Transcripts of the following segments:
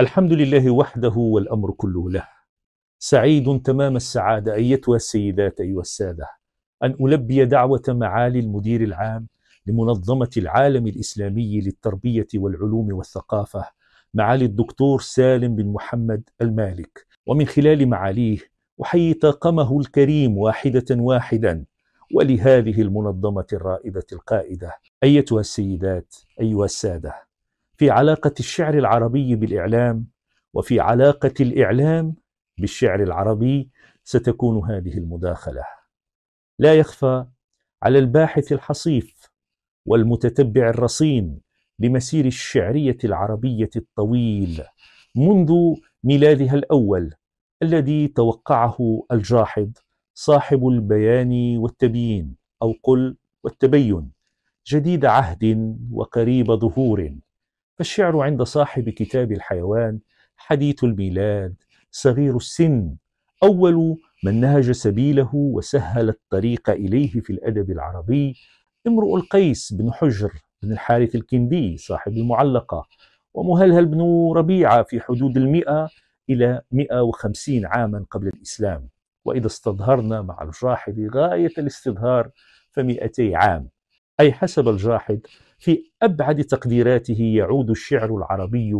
الحمد لله وحده والأمر كله له سعيد تمام السعادة أيتها السيدات أيها السادة أن ألبي دعوة معالي المدير العام لمنظمة العالم الإسلامي للتربية والعلوم والثقافة معالي الدكتور سالم بن محمد المالك ومن خلال معاليه أحيي طاقمه الكريم واحدة واحدا ولهذه المنظمة الرائدة القائدة أيتها السيدات أيها السادة في علاقة الشعر العربي بالإعلام وفي علاقة الإعلام بالشعر العربي ستكون هذه المداخلة لا يخفى على الباحث الحصيف والمتتبع الرصين لمسير الشعرية العربية الطويل منذ ميلادها الأول الذي توقعه الجاحظ صاحب البيان والتبيين أو قل والتبين جديد عهد وقريب ظهور فالشعر عند صاحب كتاب الحيوان حديث الميلاد صغير السن أول من نهج سبيله وسهل الطريق إليه في الأدب العربي امرؤ القيس بن حجر بن الحارث الكندي صاحب المعلقة ومهلهل بن ربيعة في حدود المئة إلى 150 عاما قبل الإسلام وإذا استظهرنا مع الجاحظ غاية الاستظهار فمئتي عام أي حسب الجاحظ في أبعد تقديراته يعود الشعر العربي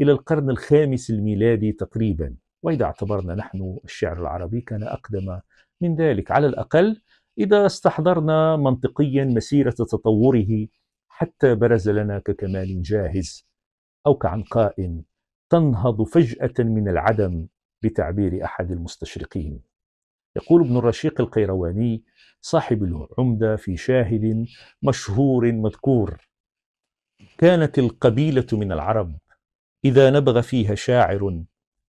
إلى القرن الخامس الميلادي تقريبا وإذا اعتبرنا نحن الشعر العربي كان أقدم من ذلك على الأقل إذا استحضرنا منطقيا مسيرة تطوره حتى برز لنا ككمال جاهز أو كعنقاء تنهض فجأة من العدم بتعبير أحد المستشرقين يقول ابن الرشيق القيرواني صاحب العمدة في شاهد مشهور مذكور كانت القبيلة من العرب إذا نبغ فيها شاعر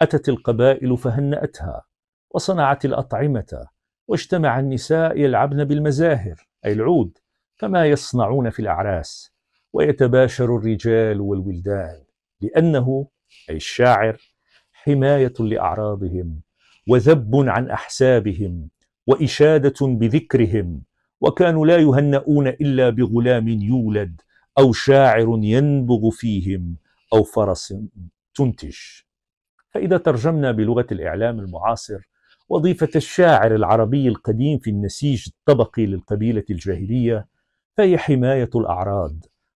أتت القبائل فهنأتها وصنعت الأطعمة واجتمع النساء يلعبن بالمزاهر أي العود كما يصنعون في الأعراس ويتباشر الرجال والولدان لأنه أي الشاعر حماية لأعراضهم وذب عن أحسابهم وإشادة بذكرهم وكانوا لا يهنؤون إلا بغلام يولد أو شاعر ينبغ فيهم أو فرس تنتج فإذا ترجمنا بلغة الإعلام المعاصر وظيفة الشاعر العربي القديم في النسيج الطبقي للقبيلة الجاهلية فهي حماية الأعراض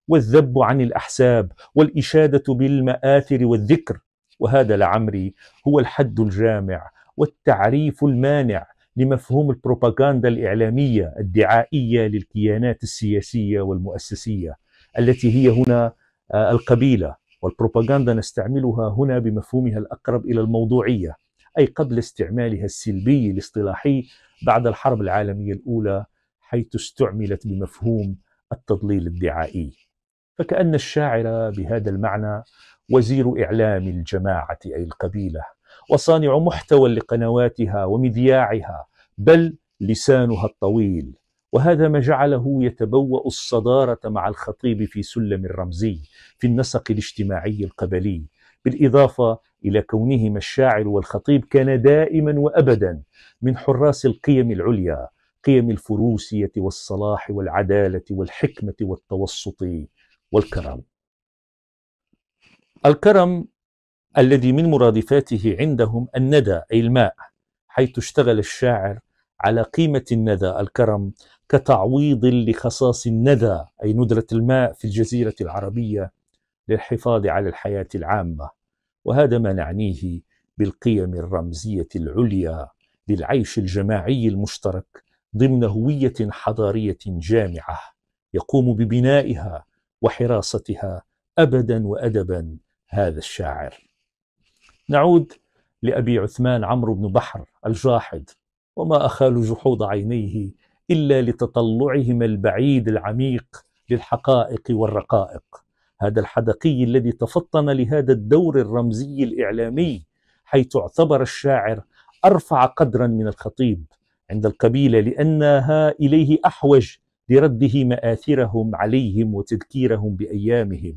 والذب عن الأحساب والإشادة بالمآثر والذكر وهذا لعمري هو الحد الجامع والتعريف المانع لمفهوم البروباغاندا الإعلامية الدعائية للكيانات السياسية والمؤسسية التي هي هنا آه، القبيلة والبروباغاندا نستعملها هنا بمفهومها الأقرب إلى الموضوعية أي قبل استعمالها السلبي الاصطلاحي بعد الحرب العالمية الأولى حيث استعملت بمفهوم التضليل الدعائي فكأن الشاعر بهذا المعنى وزير إعلام الجماعة أي القبيلة وصانع محتوى لقنواتها ومذياعها بل لسانها الطويل وهذا ما جعله يتبوأ الصدارة مع الخطيب في سلم الرمزي في النسق الاجتماعي القبلي بالإضافة إلى كونهما الشاعر والخطيب كان دائما وأبدا من حراس القيم العليا قيم الفروسية والصلاح والعدالة والحكمة والتوسط والكرم الكرم الذي من مرادفاته عندهم الندى أي الماء حيث اشتغل الشاعر على قيمة الندى الكرم كتعويض لخصاص الندى أي ندرة الماء في الجزيرة العربية للحفاظ على الحياة العامة وهذا ما نعنيه بالقيم الرمزية العليا للعيش الجماعي المشترك ضمن هوية حضارية جامعة يقوم ببنائها وحراستها أبدا وأدبا هذا الشاعر نعود لأبي عثمان عمرو بن بحر الجاحظ وما أخال جحود عينيه إلا لتطلعهما البعيد العميق للحقائق والرقائق هذا الحدقي الذي تفطن لهذا الدور الرمزي الإعلامي حيث اعتبر الشاعر أرفع قدرا من الخطيب عند القبيلة لأنها إليه أحوج لرده مآثرهم عليهم وتذكيرهم بأيامهم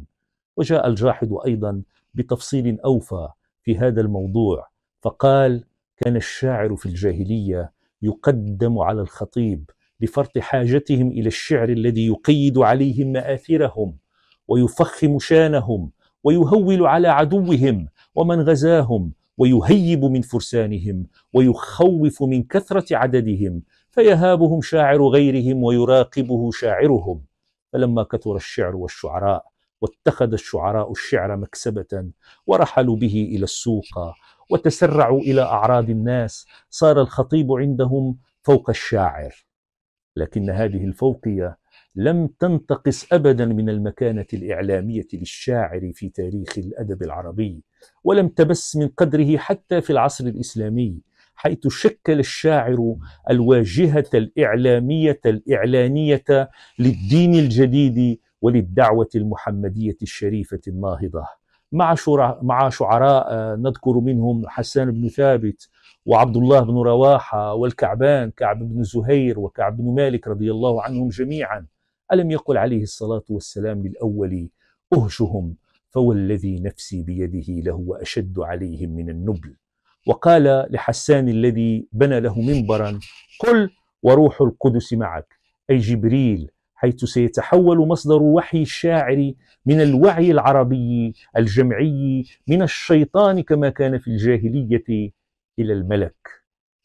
وجاء الجاحظ أيضا بتفصيل أوفى في هذا الموضوع فقال كان الشاعر في الجاهليه يقدم على الخطيب لفرط حاجتهم الى الشعر الذي يقيد عليهم ماثرهم ويفخم شانهم ويهول على عدوهم ومن غزاهم ويهيب من فرسانهم ويخوف من كثره عددهم فيهابهم شاعر غيرهم ويراقبه شاعرهم فلما كثر الشعر والشعراء واتخذ الشعراء الشعر مكسبة ورحلوا به إلى السوق وتسرعوا إلى أعراض الناس صار الخطيب عندهم فوق الشاعر لكن هذه الفوقية لم تنتقص أبدا من المكانة الإعلامية للشاعر في تاريخ الأدب العربي ولم تبس من قدره حتى في العصر الإسلامي حيث شكل الشاعر الواجهة الإعلامية الإعلانية للدين الجديد وللدعوة المحمدية الشريفة الناهضة مع شعراء, مع شعراء آه، نذكر منهم حسان بن ثابت وعبد الله بن رواحة والكعبان كعب بن زهير وكعب بن مالك رضي الله عنهم جميعا ألم يقل عليه الصلاة والسلام للأول أهجهم فوالذي نفسي بيده لهو أشد عليهم من النبل وقال لحسان الذي بنى له منبرا قل وروح القدس معك أي جبريل حيث سيتحول مصدر وحي الشاعر من الوعي العربي الجمعي من الشيطان كما كان في الجاهلية إلى الملك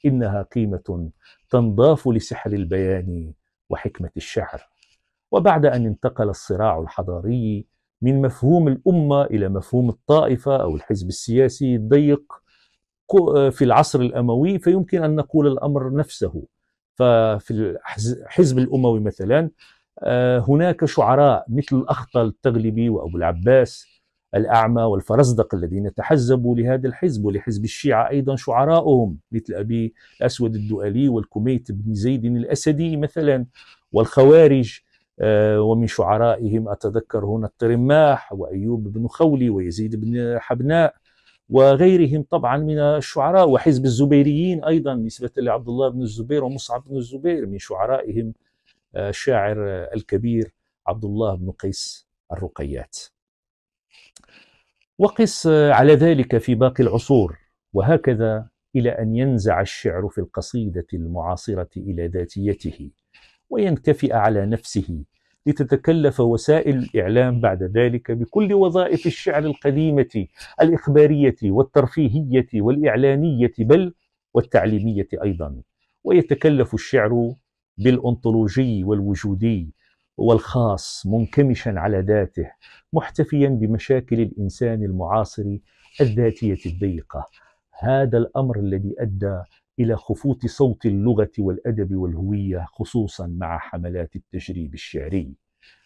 إنها قيمة تنضاف لسحر البيان وحكمة الشعر وبعد أن انتقل الصراع الحضاري من مفهوم الأمة إلى مفهوم الطائفة أو الحزب السياسي الضيق في العصر الأموي فيمكن أن نقول الأمر نفسه ففي الحزب الأموي مثلا آه، هناك شعراء مثل الأخطل التغلبي وأبو العباس الأعمى والفرزدق الذين تحزبوا لهذا الحزب ولحزب الشيعة أيضا شعراؤهم مثل أبي الأسود الدؤلي والكميت بن زيد الأسدي مثلا والخوارج آه، ومن شعرائهم أتذكر هنا الترماح وأيوب بن خولي ويزيد بن حبناء وغيرهم طبعا من الشعراء وحزب الزبيريين أيضا نسبة لعبد الله بن الزبير ومصعب بن الزبير من شعرائهم الشاعر الكبير عبد الله بن قيس الرقيات وقس على ذلك في باقي العصور وهكذا إلى أن ينزع الشعر في القصيدة المعاصرة إلى ذاتيته وينكفئ على نفسه لتتكلف وسائل الإعلام بعد ذلك بكل وظائف الشعر القديمة الإخبارية والترفيهية والإعلانية بل والتعليمية أيضا ويتكلف الشعر بالأنطولوجي والوجودي والخاص منكمشا على ذاته محتفيا بمشاكل الإنسان المعاصر الذاتية الضيقة هذا الأمر الذي أدى إلى خفوت صوت اللغة والأدب والهوية خصوصا مع حملات التجريب الشعري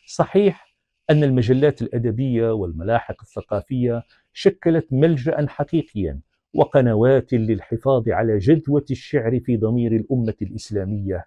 صحيح أن المجلات الأدبية والملاحق الثقافية شكلت ملجأ حقيقيا وقنوات للحفاظ على جذوة الشعر في ضمير الأمة الإسلامية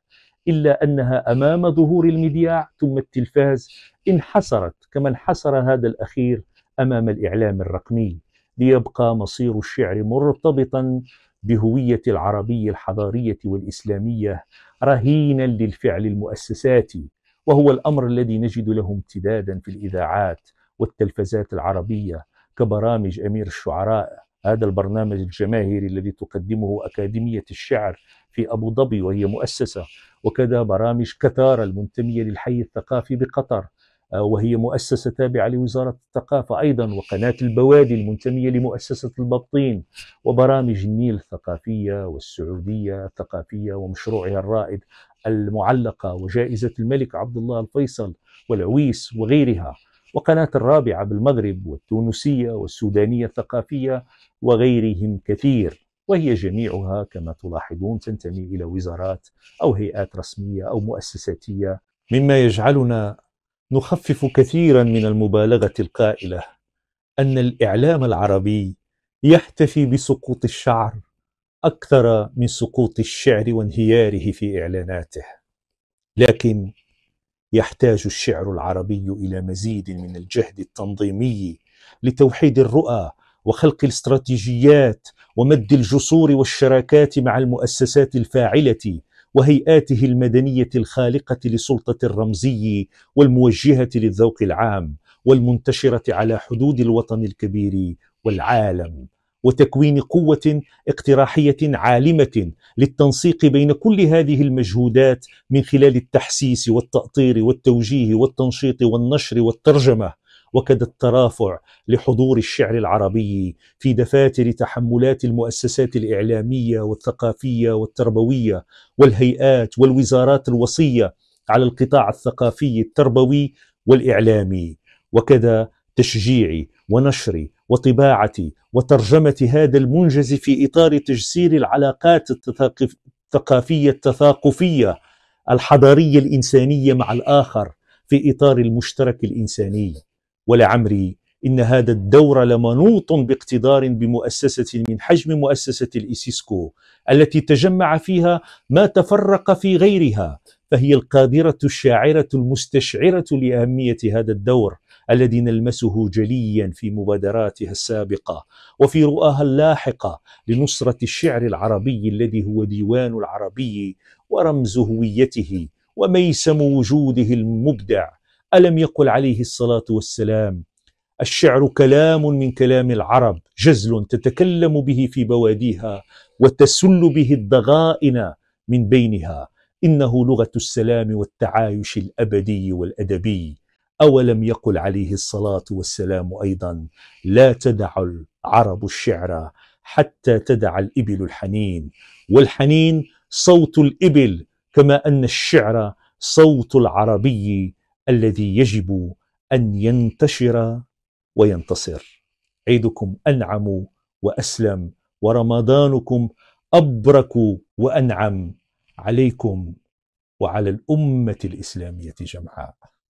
إلا أنها أمام ظهور المذياع ثم التلفاز انحسرت كما انحسر هذا الأخير أمام الإعلام الرقمي ليبقى مصير الشعر مرتبطا بهوية العربية الحضارية والإسلامية رهينا للفعل المؤسساتي وهو الأمر الذي نجد له امتدادا في الإذاعات والتلفزات العربية كبرامج أمير الشعراء هذا البرنامج الجماهيري الذي تقدمه أكاديمية الشعر في أبو ظبي وهي مؤسسة وكذا برامج كتار المنتمية للحي الثقافي بقطر آه، وهي مؤسسة تابعة لوزارة الثقافة أيضا وقناة البوادي المنتمية لمؤسسة البطين وبرامج النيل الثقافية والسعودية الثقافية ومشروعها الرائد المعلقة وجائزة الملك عبد الله الفيصل والعويس وغيرها وقناة الرابعة بالمغرب والتونسية والسودانية الثقافية وغيرهم كثير وهي جميعها كما تلاحظون تنتمي إلى وزارات أو هيئات رسمية أو مؤسساتية مما يجعلنا نخفف كثيرا من المبالغة القائلة أن الإعلام العربي يحتفي بسقوط الشعر أكثر من سقوط الشعر وانهياره في إعلاناته لكن يحتاج الشعر العربي إلى مزيد من الجهد التنظيمي لتوحيد الرؤى وخلق الاستراتيجيات ومد الجسور والشراكات مع المؤسسات الفاعله وهيئاته المدنيه الخالقه لسلطه الرمزي والموجهه للذوق العام والمنتشره على حدود الوطن الكبير والعالم وتكوين قوه اقتراحيه عالمه للتنسيق بين كل هذه المجهودات من خلال التحسيس والتاطير والتوجيه والتنشيط والنشر والترجمه وكد الترافع لحضور الشعر العربي في دفاتر تحملات المؤسسات الإعلامية والثقافية والتربوية والهيئات والوزارات الوصية على القطاع الثقافي التربوي والإعلامي وكذا تشجيع ونشر وطباعة وترجمة هذا المنجز في إطار تجسير العلاقات الثقافية التثاقفية الحضارية الإنسانية مع الآخر في إطار المشترك الإنساني ولعمري إن هذا الدور لمنوط باقتدار بمؤسسة من حجم مؤسسة الإسيسكو التي تجمع فيها ما تفرق في غيرها فهي القادرة الشاعرة المستشعرة لأهمية هذا الدور الذي نلمسه جليا في مبادراتها السابقة وفي رؤاها اللاحقة لنصرة الشعر العربي الذي هو ديوان العربي ورمز هويته وميسم وجوده المبدع ألم يقل عليه الصلاة والسلام الشعر كلام من كلام العرب جزل تتكلم به في بواديها وتسل به الضغائن من بينها إنه لغة السلام والتعايش الأبدي والأدبي أولم يقل عليه الصلاة والسلام أيضا لا تدع العرب الشعر حتى تدع الإبل الحنين والحنين صوت الإبل كما أن الشعر صوت العربي الذي يجب أن ينتشر وينتصر عيدكم أنعم وأسلم ورمضانكم أبرك وأنعم عليكم وعلى الأمة الإسلامية جمعاء